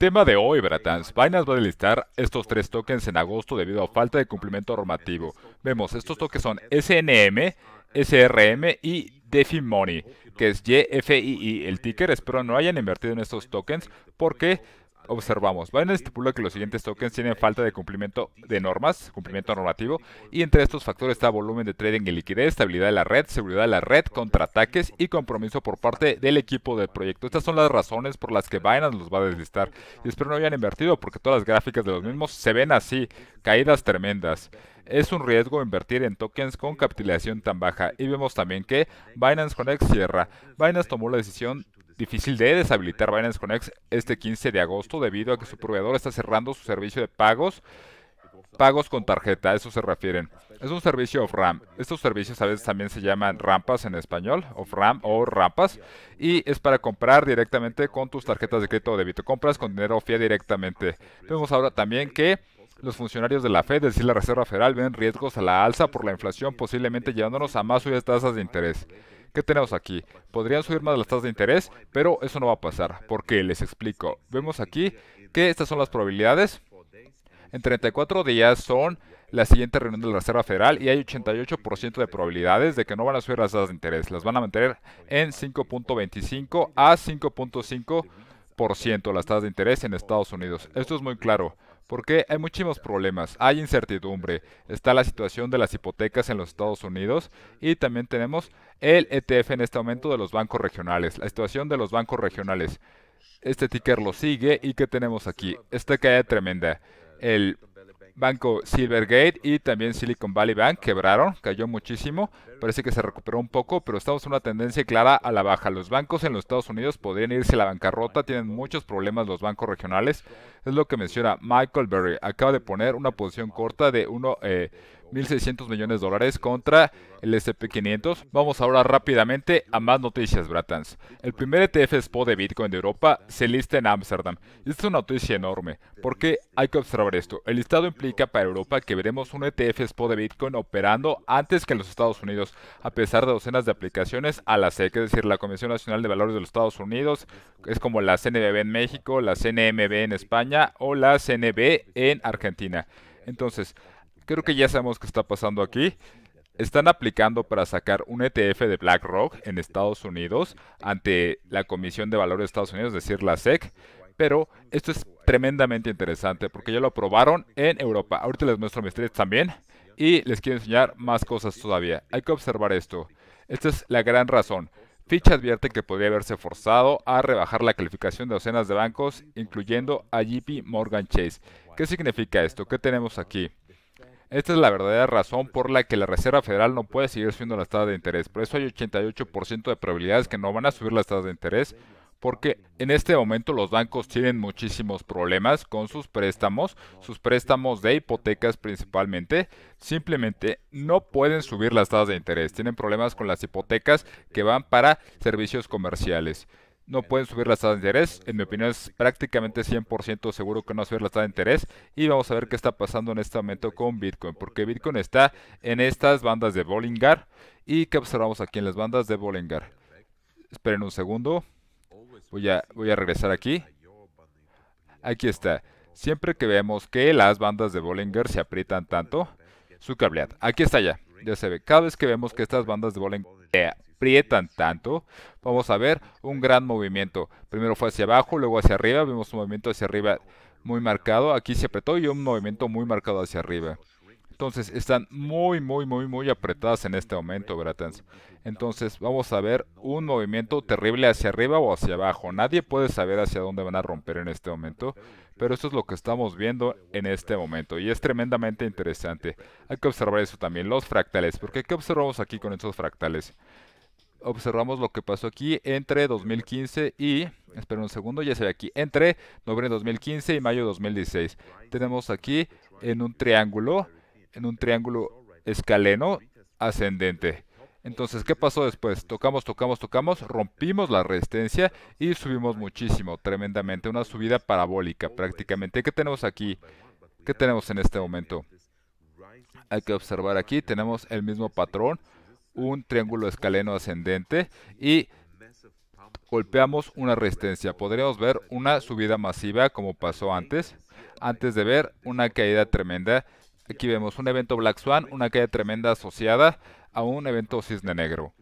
Tema de hoy, Bratans. Binance va a delistar estos tres tokens en agosto debido a falta de cumplimiento normativo. Vemos, estos tokens son SNM, SRM y DeFi que es YFII el ticker. Espero no hayan invertido en estos tokens porque observamos, Binance estipula que los siguientes tokens tienen falta de cumplimiento de normas, cumplimiento normativo, y entre estos factores está volumen de trading y liquidez, estabilidad de la red, seguridad de la red, contraataques y compromiso por parte del equipo del proyecto. Estas son las razones por las que Binance los va a deslistar. Y espero no hayan invertido porque todas las gráficas de los mismos se ven así, caídas tremendas es un riesgo invertir en tokens con capitalización tan baja. Y vemos también que Binance Connect cierra. Binance tomó la decisión difícil de deshabilitar Binance Connect este 15 de agosto debido a que su proveedor está cerrando su servicio de pagos pagos con tarjeta, a eso se refieren. Es un servicio off-ramp. Estos servicios a veces también se llaman rampas en español, off-ramp o rampas, y es para comprar directamente con tus tarjetas de crédito o débito. Compras con dinero FIA directamente. Vemos ahora también que los funcionarios de la Fed, es decir, la Reserva Federal, ven riesgos a la alza por la inflación, posiblemente llevándonos a más subidas tasas de interés. ¿Qué tenemos aquí? Podrían subir más las tasas de interés, pero eso no va a pasar. ¿Por qué? Les explico. Vemos aquí que estas son las probabilidades. En 34 días son la siguiente reunión de la Reserva Federal y hay 88% de probabilidades de que no van a subir las tasas de interés. Las van a mantener en 5.25 a 5.5% las tasas de interés en Estados Unidos. Esto es muy claro. Porque hay muchísimos problemas, hay incertidumbre, está la situación de las hipotecas en los Estados Unidos y también tenemos el ETF en este momento de los bancos regionales, la situación de los bancos regionales. Este ticker lo sigue y ¿qué tenemos aquí? Esta caída tremenda. El banco Silvergate y también Silicon Valley Bank quebraron, cayó muchísimo, parece que se recuperó un poco, pero estamos en una tendencia clara a la baja. Los bancos en los Estados Unidos podrían irse a la bancarrota, tienen muchos problemas los bancos regionales. Es lo que menciona Michael Berry. Acaba de poner una posición corta de 1.600 eh, millones de dólares contra el SP500. Vamos ahora rápidamente a más noticias, Bratans. El primer ETF spot de Bitcoin de Europa se lista en Ámsterdam. Esta es una noticia enorme, porque hay que observar esto. El listado implica para Europa que veremos un ETF spot de Bitcoin operando antes que en los Estados Unidos a pesar de docenas de aplicaciones a la SEC, es decir, la Comisión Nacional de Valores de los Estados Unidos, es como la CNBB en México, la CNMB en España o la CNB en Argentina. Entonces, creo que ya sabemos qué está pasando aquí. Están aplicando para sacar un ETF de BlackRock en Estados Unidos ante la Comisión de Valores de Estados Unidos, es decir, la SEC. Pero esto es tremendamente interesante porque ya lo aprobaron en Europa. Ahorita les muestro mis tres también. Y les quiero enseñar más cosas todavía. Hay que observar esto. Esta es la gran razón. Fitch advierte que podría haberse forzado a rebajar la calificación de docenas de bancos, incluyendo a JP Morgan Chase. ¿Qué significa esto? ¿Qué tenemos aquí? Esta es la verdadera razón por la que la Reserva Federal no puede seguir subiendo las tasas de interés. Por eso hay 88% de probabilidades que no van a subir las tasas de interés porque en este momento los bancos tienen muchísimos problemas con sus préstamos, sus préstamos de hipotecas principalmente, simplemente no pueden subir las tasas de interés, tienen problemas con las hipotecas que van para servicios comerciales. No pueden subir las tasas de interés, en mi opinión es prácticamente 100% seguro que no va a subir las tasas de interés y vamos a ver qué está pasando en este momento con Bitcoin, porque Bitcoin está en estas bandas de Bollinger y qué observamos aquí en las bandas de Bollinger. Esperen un segundo. Voy a, regresar aquí. Aquí está. Siempre que vemos que las bandas de Bollinger se aprietan tanto, su cableado. Aquí está ya. Ya se ve. Cada vez que vemos que estas bandas de Bollinger se aprietan tanto, vamos a ver un gran movimiento. Primero fue hacia abajo, luego hacia arriba. Vemos un movimiento hacia arriba muy marcado. Aquí se apretó y un movimiento muy marcado hacia arriba. Entonces están muy, muy, muy, muy apretadas en este momento, Bratans. Entonces vamos a ver un movimiento terrible hacia arriba o hacia abajo. Nadie puede saber hacia dónde van a romper en este momento. Pero esto es lo que estamos viendo en este momento. Y es tremendamente interesante. Hay que observar eso también. Los fractales. Porque ¿qué observamos aquí con estos fractales? observamos lo que pasó aquí entre 2015 y, esperen un segundo, ya se ve aquí, entre noviembre de 2015 y mayo de 2016. Tenemos aquí en un triángulo en un triángulo escaleno ascendente. Entonces, ¿qué pasó después? Tocamos, tocamos, tocamos, rompimos la resistencia y subimos muchísimo, tremendamente, una subida parabólica prácticamente. ¿Qué tenemos aquí? ¿Qué tenemos en este momento? Hay que observar aquí, tenemos el mismo patrón, un triángulo escaleno ascendente y golpeamos una resistencia. Podríamos ver una subida masiva como pasó antes, antes de ver una caída tremenda Aquí vemos un evento Black Swan, una caída tremenda asociada a un evento Cisne Negro.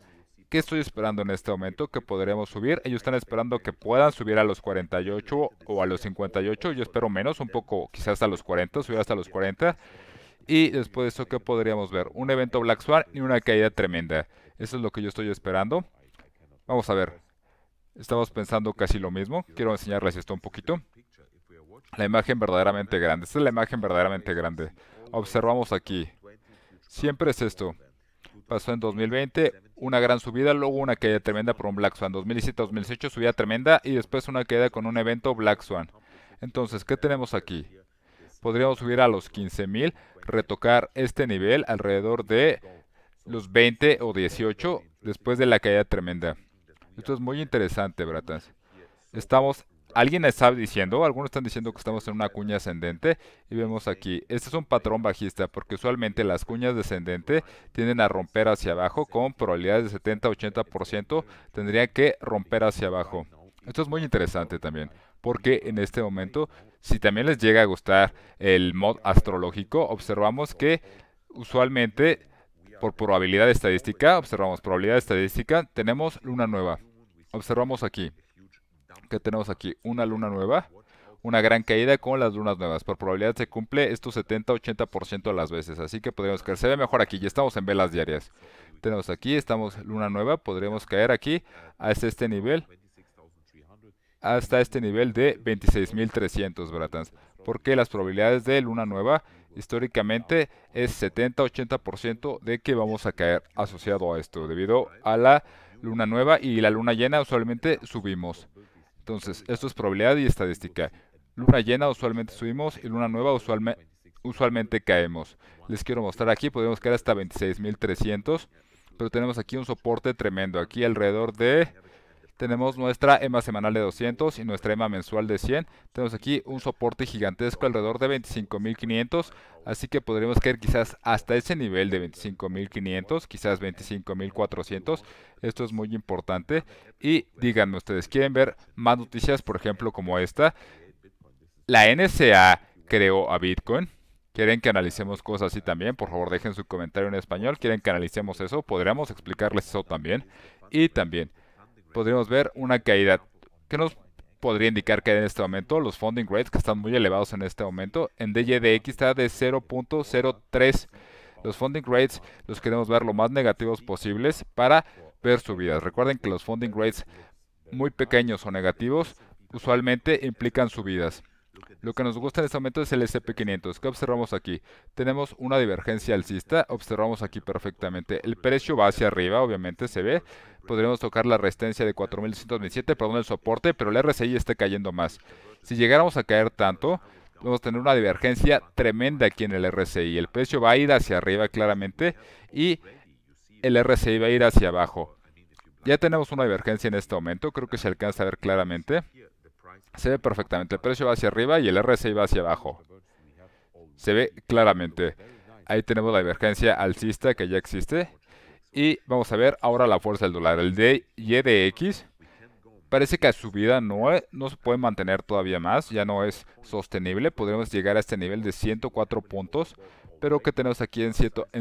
¿Qué estoy esperando en este momento? Que podríamos subir. Ellos están esperando que puedan subir a los 48 o a los 58. Yo espero menos, un poco, quizás hasta los 40, subir hasta los 40. Y después de eso, ¿qué podríamos ver? Un evento Black Swan y una caída tremenda. Eso es lo que yo estoy esperando. Vamos a ver. Estamos pensando casi lo mismo. Quiero enseñarles esto un poquito. La imagen verdaderamente grande. Esta es la imagen verdaderamente grande observamos aquí. Siempre es esto. Pasó en 2020 una gran subida, luego una caída tremenda por un Black Swan. 2017-2018 subida tremenda y después una caída con un evento Black Swan. Entonces, ¿qué tenemos aquí? Podríamos subir a los 15.000, retocar este nivel alrededor de los 20 o 18 después de la caída tremenda. Esto es muy interesante, bratas. Estamos alguien está diciendo, algunos están diciendo que estamos en una cuña ascendente y vemos aquí, este es un patrón bajista porque usualmente las cuñas descendentes tienden a romper hacia abajo con probabilidades de 70-80%, Tendría que romper hacia abajo. Esto es muy interesante también, porque en este momento, si también les llega a gustar el mod astrológico, observamos que usualmente por probabilidad estadística, observamos probabilidad estadística, tenemos luna nueva. Observamos aquí que tenemos aquí una luna nueva, una gran caída con las lunas nuevas. Por probabilidad se cumple esto 70-80% de las veces. Así que podríamos caer. Se ve mejor aquí. Ya estamos en velas diarias. Tenemos aquí, estamos luna nueva. Podríamos caer aquí hasta este nivel. Hasta este nivel de 26.300, Bratans. Porque las probabilidades de luna nueva históricamente es 70-80% de que vamos a caer asociado a esto. Debido a la luna nueva y la luna llena usualmente subimos. Entonces, esto es probabilidad y estadística. Luna llena usualmente subimos y luna nueva usualmente caemos. Les quiero mostrar aquí, podemos caer hasta 26.300, pero tenemos aquí un soporte tremendo, aquí alrededor de tenemos nuestra EMA semanal de 200 y nuestra EMA mensual de 100. Tenemos aquí un soporte gigantesco alrededor de 25.500, así que podríamos caer quizás hasta ese nivel de 25.500, quizás 25.400. Esto es muy importante. Y díganme ustedes, ¿quieren ver más noticias, por ejemplo, como esta? La NSA creó a Bitcoin. ¿Quieren que analicemos cosas así también? Por favor, dejen su comentario en español. ¿Quieren que analicemos eso? Podríamos explicarles eso también. Y también, podríamos ver una caída que nos podría indicar que en este momento los funding rates que están muy elevados en este momento. En DYDX está de 0.03. Los funding rates los queremos ver lo más negativos posibles para ver subidas. Recuerden que los funding rates muy pequeños o negativos usualmente implican subidas. Lo que nos gusta en este momento es el SP500. ¿Qué observamos aquí? Tenemos una divergencia alcista. Observamos aquí perfectamente. El precio va hacia arriba, obviamente se ve. Podríamos tocar la resistencia de 4.227, perdón, el soporte, pero el RSI está cayendo más. Si llegáramos a caer tanto, vamos a tener una divergencia tremenda aquí en el RSI. El precio va a ir hacia arriba claramente y el RSI va a ir hacia abajo. Ya tenemos una divergencia en este momento, creo que se alcanza a ver claramente. Se ve perfectamente. El precio va hacia arriba y el RSI va hacia abajo. Se ve claramente. Ahí tenemos la divergencia alcista que ya existe. Y vamos a ver ahora la fuerza del dólar. El de X. parece que a subida no, no se puede mantener todavía más. Ya no es sostenible. podríamos llegar a este nivel de 104 puntos. Pero que tenemos aquí en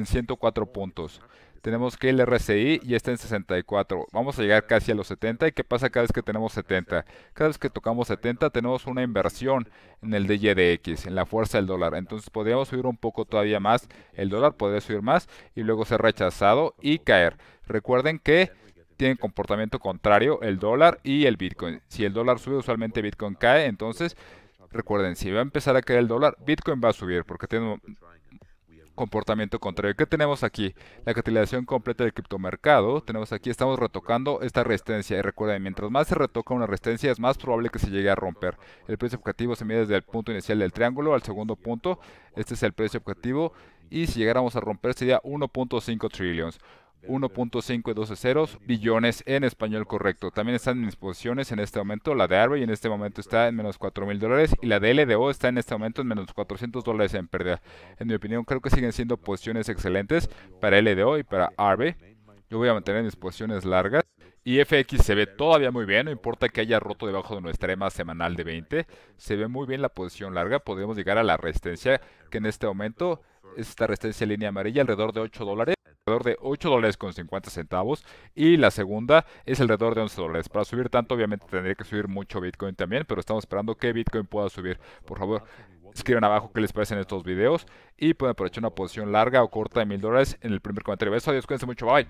104 puntos tenemos que el RSI ya está en 64. Vamos a llegar casi a los 70. ¿Y qué pasa cada vez que tenemos 70? Cada vez que tocamos 70 tenemos una inversión en el DYDX, en la fuerza del dólar. Entonces podríamos subir un poco todavía más. El dólar podría subir más y luego ser rechazado y caer. Recuerden que tienen comportamiento contrario el dólar y el Bitcoin. Si el dólar sube, usualmente Bitcoin cae. Entonces, recuerden, si va a empezar a caer el dólar, Bitcoin va a subir porque tenemos comportamiento contrario. ¿Qué tenemos aquí? La catalización completa del criptomercado. Tenemos aquí, estamos retocando esta resistencia. Y recuerden, mientras más se retoca una resistencia, es más probable que se llegue a romper. El precio objetivo se mide desde el punto inicial del triángulo al segundo punto. Este es el precio objetivo. Y si llegáramos a romper sería 1.5 trillones. 1.512 billones en español correcto. También están en mis posiciones en este momento. La de y en este momento está en menos 4 mil dólares y la de LDO está en este momento en menos 400 dólares en pérdida. En mi opinión, creo que siguen siendo posiciones excelentes para LDO y para Arvey Yo voy a mantener mis posiciones largas. Y FX se ve todavía muy bien, no importa que haya roto debajo de nuestra EMA semanal de 20. Se ve muy bien la posición larga, podríamos llegar a la resistencia que en este momento es esta resistencia línea amarilla alrededor de 8 dólares alrededor de 8 dólares con 50 centavos y la segunda es alrededor de 11 dólares. Para subir tanto obviamente tendría que subir mucho Bitcoin también, pero estamos esperando que Bitcoin pueda subir. Por favor, escriban abajo que les parecen estos videos y pueden aprovechar una posición larga o corta de mil dólares en el primer comentario. Besos, adiós, cuídense mucho, bye.